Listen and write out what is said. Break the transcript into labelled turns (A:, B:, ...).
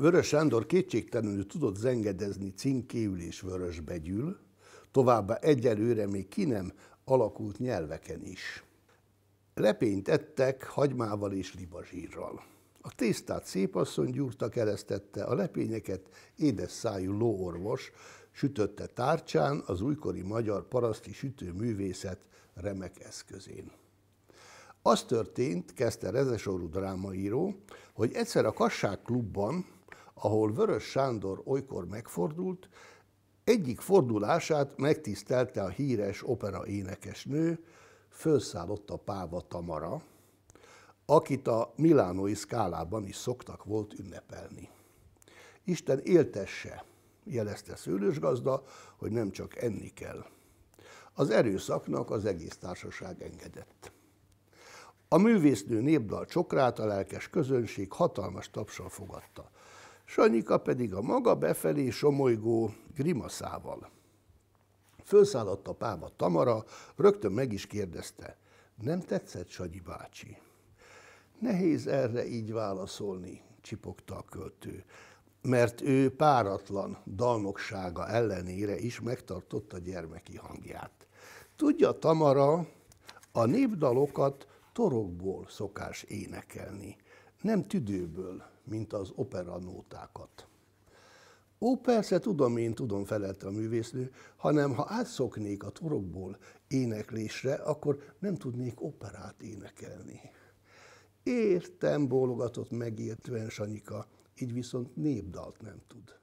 A: Vörös Sándor kétségtelenül tudott zengedezni cinkéül és vörösbegyül, továbbá egyelőre még ki nem alakult nyelveken is. Lepényt ettek hagymával és libazsírral. A tésztát szépasszony gyúrta keresztette, a lepényeket édes szájú lóorvos sütötte tárcsán az újkori magyar paraszti sütőművészet remek eszközén. Az történt, kezdte Rezesorú drámaíró, hogy egyszer a Kassák klubban ahol Vörös Sándor olykor megfordult, egyik fordulását megtisztelte a híres opera énekesnő, fölszállott a Páva Tamara, akit a Milánói szkálában is szoktak volt ünnepelni. Isten éltesse, jelezte gazda, hogy nem csak enni kell. Az erőszaknak az egész társaság engedett. A művésznő népdal csokrát a lelkes közönség hatalmas tapsal fogadta. Sanyika pedig a maga befelé somolygó grimaszával. Fölszállott a páva Tamara, rögtön meg is kérdezte, nem tetszett Sanyi bácsi? Nehéz erre így válaszolni, csipogta a költő, mert ő páratlan dalnoksága ellenére is megtartotta gyermeki hangját. Tudja Tamara, a népdalokat torokból szokás énekelni, nem tüdőből, mint az operanótákat. Ó, persze, tudom én, tudom, felelte a művésznő, hanem ha átszoknék a torokból éneklésre, akkor nem tudnék operát énekelni. Értem, bólogatott megértően Sanyika, így viszont népdalt nem tud.